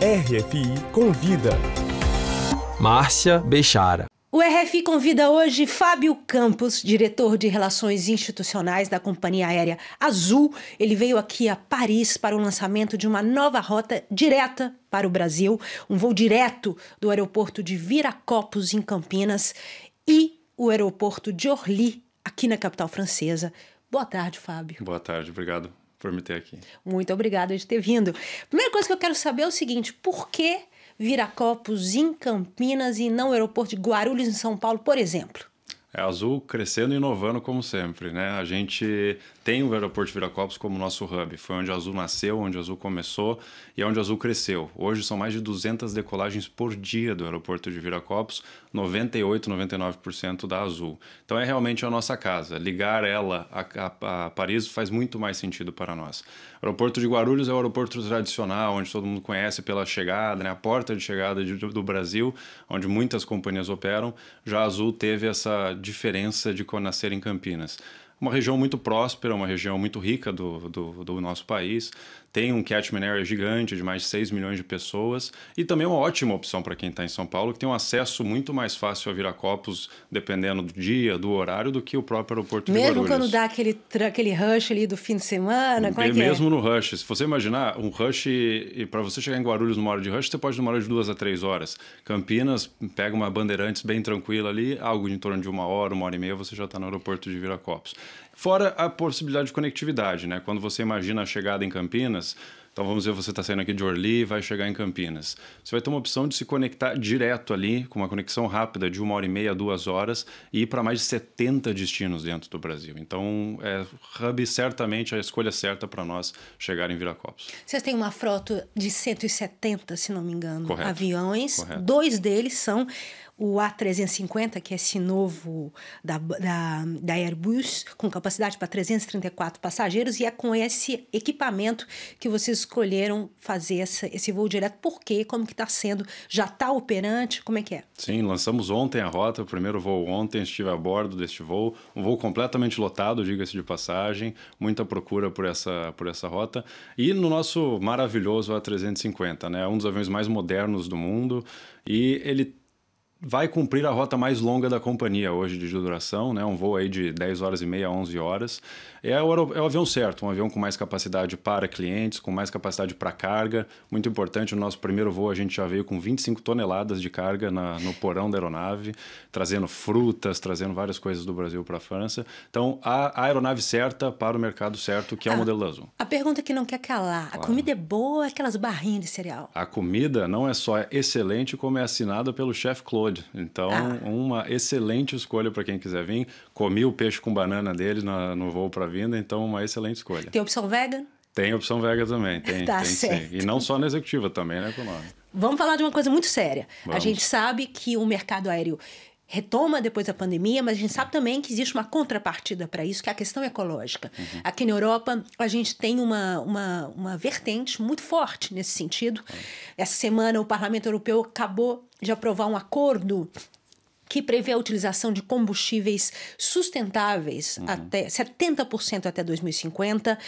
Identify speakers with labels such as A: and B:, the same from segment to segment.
A: RFI Convida. Márcia Bechara.
B: O RFI convida hoje Fábio Campos, diretor de Relações Institucionais da Companhia Aérea Azul. Ele veio aqui a Paris para o lançamento de uma nova rota direta para o Brasil, um voo direto do aeroporto de Viracopos, em Campinas, e o aeroporto de Orly, aqui na capital francesa. Boa tarde, Fábio.
A: Boa tarde, obrigado por me ter aqui.
B: Muito obrigada de ter vindo. Primeira coisa que eu quero saber é o seguinte: por que Viracopos em Campinas e não o aeroporto de Guarulhos em São Paulo, por exemplo?
A: É azul crescendo e inovando como sempre, né? A gente tem o aeroporto de Viracopos como nosso hub. Foi onde a Azul nasceu, onde a Azul começou e é onde a Azul cresceu. Hoje são mais de 200 decolagens por dia do aeroporto de Viracopos, 98, 99% da Azul. Então é realmente a nossa casa. Ligar ela a, a, a Paris faz muito mais sentido para nós. O aeroporto de Guarulhos é o aeroporto tradicional, onde todo mundo conhece pela chegada, né? a porta de chegada de, do Brasil, onde muitas companhias operam. Já a Azul teve essa diferença de nascer em Campinas. Uma região muito próspera, uma região muito rica do, do, do nosso país, tem um catchment area gigante de mais de 6 milhões de pessoas e também é uma ótima opção para quem está em São Paulo, que tem um acesso muito mais fácil a Viracopos, dependendo do dia, do horário, do que o próprio aeroporto mesmo de Guarulhos. Mesmo quando
B: dá aquele, aquele rush ali do fim de semana? Como é, é? mesmo
A: é? no rush. Se você imaginar, um rush, para você chegar em Guarulhos numa hora de rush, você pode demorar de duas a três horas. Campinas, pega uma Bandeirantes bem tranquila ali, algo em torno de uma hora, uma hora e meia, você já está no aeroporto de Viracopos. Fora a possibilidade de conectividade, né? Quando você imagina a chegada em Campinas, então vamos ver, você está saindo aqui de Orly e vai chegar em Campinas. Você vai ter uma opção de se conectar direto ali, com uma conexão rápida de uma hora e meia, duas horas, e ir para mais de 70 destinos dentro do Brasil. Então, é, Hub certamente a escolha certa para nós chegar em Viracopos.
B: Vocês têm uma frota de 170, se não me engano, Correto. aviões. Correto. Dois deles são o A350, que é esse novo da, da, da Airbus, com capacidade para 334 passageiros, e é com esse equipamento que vocês escolheram fazer essa, esse voo direto? Por quê? Como que está sendo? Já está operante? Como é que é?
A: Sim, lançamos ontem a rota, o primeiro voo ontem, estive a bordo deste voo, um voo completamente lotado, diga-se de passagem, muita procura por essa, por essa rota. E no nosso maravilhoso A350, né? um dos aviões mais modernos do mundo, e ele vai cumprir a rota mais longa da companhia hoje de duração, né? um voo aí de 10 horas e meia a 11 horas. É o, é o avião certo, um avião com mais capacidade para clientes, com mais capacidade para carga. Muito importante, no nosso primeiro voo a gente já veio com 25 toneladas de carga na, no porão da aeronave, trazendo frutas, trazendo várias coisas do Brasil para a França. Então, a, a, aeronave certa para o mercado certo, que é o a, ah, modelo azul.
B: A pergunta que não quer calar, claro. a comida é boa, é aquelas barrinhas de cereal?
A: A comida não é só é excelente, como é assinada pelo chefe Claude Road. Então, ah. uma excelente escolha para quem quiser vir. Comi o peixe com banana deles na, no voo para vinda, então uma excelente escolha. Tem
B: opção vegan?
A: Tem opção vegan também, tem, tá tem certo. sim. E não só na executiva, também na né, econômica.
B: Vamos falar de uma coisa muito séria. Vamos. A gente sabe que o mercado aéreo retoma depois da pandemia, mas a gente sabe também que existe uma contrapartida para isso, que é a questão ecológica. Uhum. Aqui na Europa, a gente tem uma, uma, uma vertente muito forte nesse sentido. Essa semana, o Parlamento Europeu acabou de aprovar um acordo que prevê a utilização de combustíveis sustentáveis uhum. até 70% até 2050.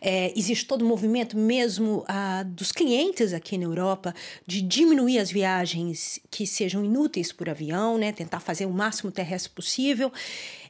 B: É, existe todo o movimento mesmo ah, dos clientes aqui na Europa de diminuir as viagens que sejam inúteis por avião, né? tentar fazer o máximo terrestre possível.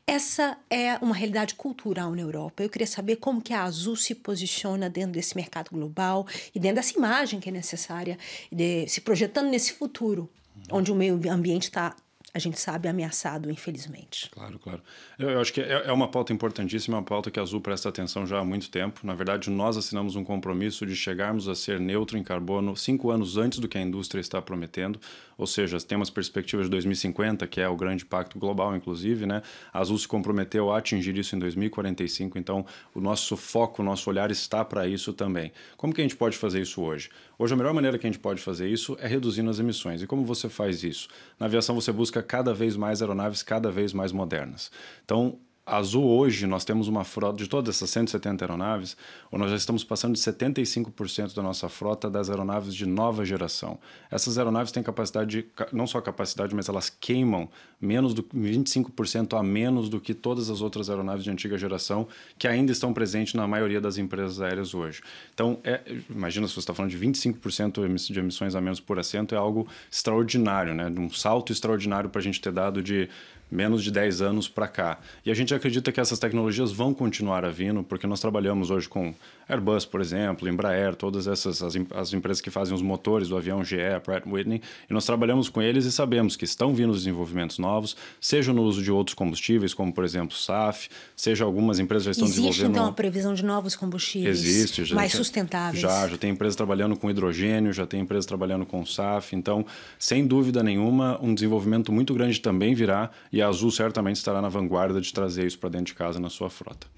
B: Essa é uma realidade cultural na Europa. Eu queria saber como que a Azul se posiciona dentro desse mercado global e dentro dessa imagem que é necessária, de, se projetando nesse futuro, uhum. onde o meio ambiente está a gente sabe, ameaçado, infelizmente.
A: Claro, claro. Eu, eu acho que é, é, uma pauta importantíssima, é uma pauta que a Azul presta atenção já há muito tempo. Na verdade, nós assinamos um compromisso de chegarmos a ser neutro em carbono cinco anos antes do que a indústria está prometendo, ou seja, temos perspectivas de 2050, que é o grande pacto global, inclusive, né? A Azul se comprometeu a atingir isso em 2045, então o nosso foco, o nosso olhar está para isso também. Como que a gente pode fazer isso hoje? Hoje, a melhor maneira que a gente pode fazer isso é reduzindo as emissões. E como você faz isso? Na aviação, você busca cada vez mais aeronaves cada vez mais modernas. Então, Azul hoje, nós temos uma frota, de todas essas 170 aeronaves, nós já estamos passando de 75% da nossa frota das aeronaves de nova geração. Essas aeronaves têm capacidade, de, não só capacidade, mas elas queimam menos do 25% a menos do que todas as outras aeronaves de antiga geração que ainda estão presentes na maioria das empresas aéreas hoje. Então, é, imagina se você está falando de 25% de emissões a menos por assento, é algo extraordinário, né? um salto extraordinário para a gente ter dado de menos de 10 anos para cá. E a gente acredita que essas tecnologias vão continuar a vindo, porque nós trabalhamos hoje com Airbus, por exemplo, Embraer, todas essas as, as empresas que fazem os motores do avião GE, Pratt Whitney, e nós trabalhamos com eles e sabemos que estão vindo os desenvolvimentos novos, seja no uso de outros combustíveis, como por exemplo SAF, seja algumas empresas já estão Existe, então, desenvolvendo... Existe então a
B: previsão de novos combustíveis Existe, já, mais sustentáveis? Já,
A: já tem empresas trabalhando com hidrogênio, já tem empresas trabalhando com SAF, então, sem dúvida nenhuma, um desenvolvimento muito grande também virá e e a Azul certamente estará na vanguarda de trazer isso para dentro de casa na sua frota.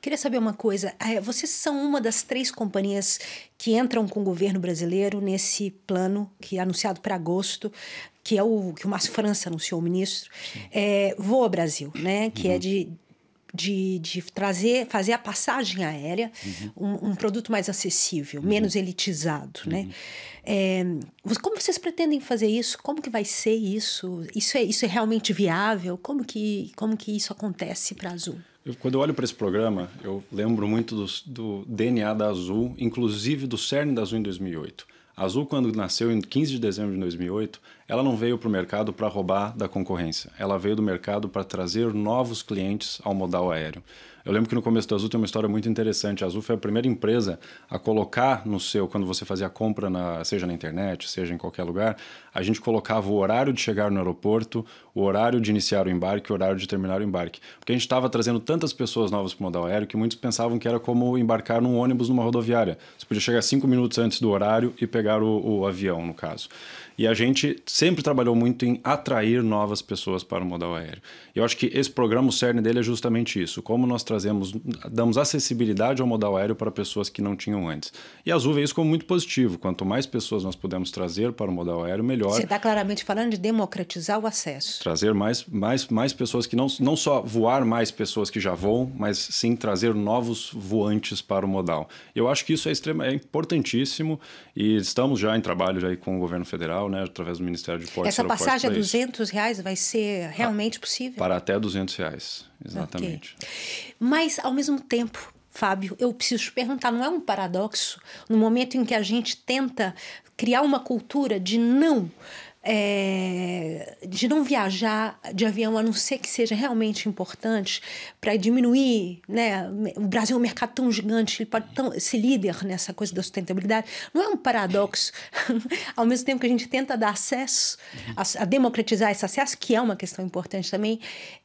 B: Queria saber uma coisa: ah, é, vocês são uma das três companhias que entram com o governo brasileiro nesse plano que é anunciado para agosto que é o que o Márcio França anunciou, o ministro, é, Voa Brasil, né? Que é uhum. é de de, de trazer, fazer a passagem aérea uhum. um, um, produto mais acessível, uhum. menos elitizado, né? uhum. né? É, como vocês pretendem fazer isso? Como que vai ser isso? Isso é, isso é realmente viável? Como que, como que isso acontece para a Azul?
A: Eu, quando eu olho para esse programa, eu lembro muito do, do DNA da Azul, inclusive do CERN da Azul em 2008. A Azul, quando nasceu em 15 de dezembro de 2008, ela não veio para o mercado para roubar da concorrência. Ela veio do mercado para trazer novos clientes ao modal aéreo. Eu lembro que no começo da Azul tem uma história muito interessante. A Azul foi a primeira empresa a colocar no seu, quando você fazia a compra, na, seja na internet, seja em qualquer lugar, a gente colocava o horário de chegar no aeroporto, o horário de iniciar o embarque, o horário de terminar o embarque. Porque a gente estava trazendo tantas pessoas novas para o modal aéreo que muitos pensavam que era como embarcar num ônibus numa rodoviária. Você podia chegar cinco minutos antes do horário e pegar o, o avião, no caso. E a gente sempre trabalhou muito em atrair novas pessoas para o modal aéreo. Eu acho que esse programa, o cerne dele é justamente isso. Como nós trazemos, damos acessibilidade ao modal aéreo para pessoas que não tinham antes. E a Azul vê isso como muito positivo. Quanto mais pessoas nós pudermos trazer para o modal aéreo, melhor. Você
B: está claramente falando de democratizar o acesso.
A: Trazer mais, mais, mais pessoas que não, não só voar mais pessoas que já voam, mas sim trazer novos voantes para o modal. Eu acho que isso é, extrema, é importantíssimo e estamos já em trabalho já com o governo federal federal, né, através do Ministério de Portos. Essa passagem a
B: 200 reais vai ser realmente ah, possível?
A: Para até 200 reais, exatamente.
B: Okay. Mas, ao mesmo tempo, Fábio, eu preciso te perguntar, não é um paradoxo? No momento em que a gente tenta criar uma cultura de não é, de não viajar de avião, a não ser que seja realmente importante para diminuir, né? O Brasil é um mercado tão gigante, ele pode tão, ser líder nessa coisa da sustentabilidade. Não é um paradoxo. Ao mesmo tempo que a gente tenta dar acesso, a, a, democratizar esse acesso, que é uma questão importante também,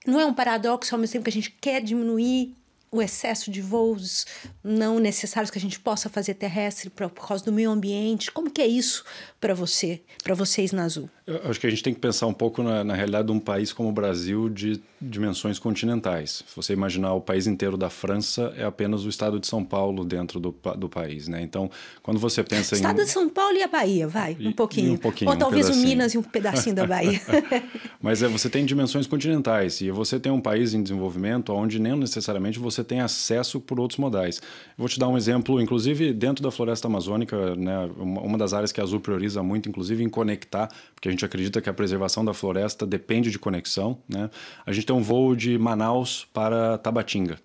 B: não é um paradoxo ao mesmo tempo que a gente quer diminuir o excesso de voos não necessários que a gente possa fazer terrestre por, por causa do meio ambiente? Como que é isso para você, para vocês na Azul?
A: Eu acho que a gente tem que pensar um pouco na, na realidade de um país como o Brasil de dimensões continentais. Se você imaginar o país inteiro da França, é apenas o estado de São Paulo dentro do, do país, né? Então, quando você pensa estado em... Estado
B: de São Paulo e a Bahia, vai, um pouquinho. Um pouquinho Ou um talvez o Minas e um pedacinho da Bahia.
A: Mas é, você tem dimensões continentais e você tem um país em desenvolvimento onde nem necessariamente você você tem acesso por outros modais. vou te dar um exemplo, inclusive dentro da floresta amazônica, né, uma das áreas que a Azul prioriza muito, inclusive em conectar, porque a gente acredita que a preservação da floresta depende de conexão. Né? A gente tem um voo de Manaus para Tabatinga.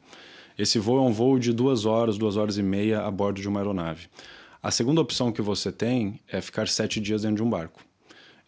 A: Esse voo é um voo de duas horas, duas horas e meia a bordo de uma aeronave. A segunda opção que você tem é ficar sete dias dentro de um barco.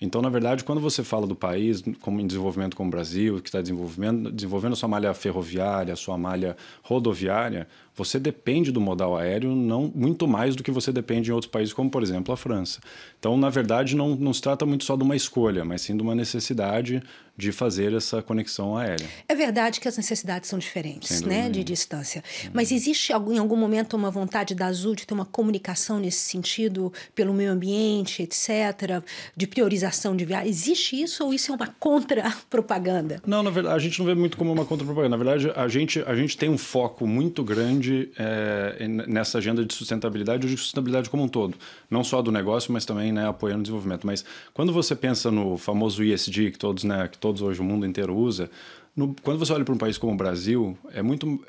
A: Então, na verdade, quando você fala do país como em desenvolvimento como o Brasil, que está desenvolvendo, desenvolvendo sua malha ferroviária, sua malha rodoviária, você depende do modal aéreo não muito mais do que você depende em outros países, como, por exemplo, a França. Então, na verdade, não, não se trata muito só de uma escolha, mas sim de uma necessidade de fazer essa conexão aérea.
B: É verdade que as necessidades são diferentes, né, de distância. Uhum. Mas existe algum, em algum momento uma vontade da Azul de ter uma comunicação nesse sentido, pelo meio ambiente, etc., de priorização de viagem? Existe isso ou isso é uma contra-propaganda?
A: Não, na verdade, a gente não vê muito como uma contra-propaganda. Na verdade, a gente, a gente tem um foco muito grande é, nessa agenda de sustentabilidade, ou de sustentabilidade como um todo. Não só do negócio, mas também né, apoiando o desenvolvimento. Mas quando você pensa no famoso ESG, que todos, né, que todos todos hoje, o mundo inteiro usa. No, quando você olha para um país como o Brasil, é muito.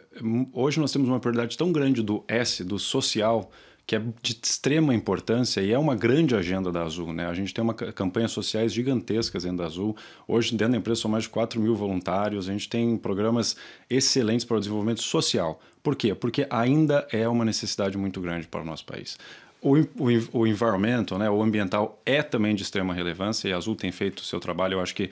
A: Hoje nós temos uma prioridade tão grande do S, do social, que é de extrema importância e é uma grande agenda da Azul. Né? A gente tem uma campanhas sociais gigantescas dentro da Azul. Hoje, dentro da empresa, são mais de 4 mil voluntários. A gente tem programas excelentes para o desenvolvimento social. Por quê? Porque ainda é uma necessidade muito grande para o nosso país. O, o, o environmental, né, o ambiental, é também de extrema relevância e a Azul tem feito o seu trabalho. Eu acho que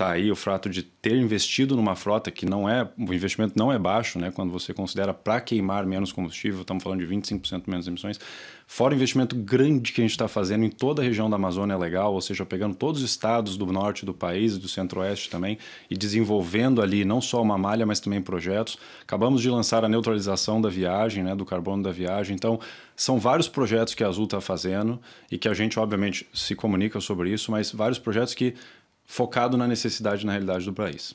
A: está aí o fato de ter investido numa frota que não é, o investimento não é baixo, né? Quando você considera para queimar menos combustível, estamos falando de 25% menos emissões, fora o investimento grande que a gente está fazendo em toda a região da Amazônia Legal, ou seja, pegando todos os estados do norte do país, do centro-oeste também, e desenvolvendo ali não só uma malha, mas também projetos. Acabamos de lançar a neutralização da viagem, né, do carbono da viagem. Então, são vários projetos que a Azul está fazendo e que a gente, obviamente, se comunica sobre isso, mas vários projetos que focado na necessidade e na realidade do país.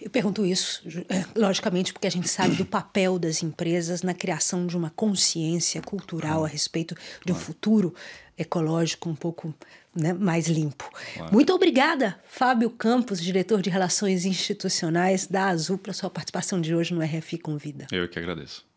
B: Eu pergunto isso, é, logicamente, porque a gente sabe do papel das empresas na criação de uma consciência cultural a respeito de um futuro ecológico um pouco né, mais limpo. Claro. Muito obrigada, Fábio Campos, diretor de Relações Institucionais da Azul, pela sua participação de hoje no RFI Convida.
A: Eu é que agradeço.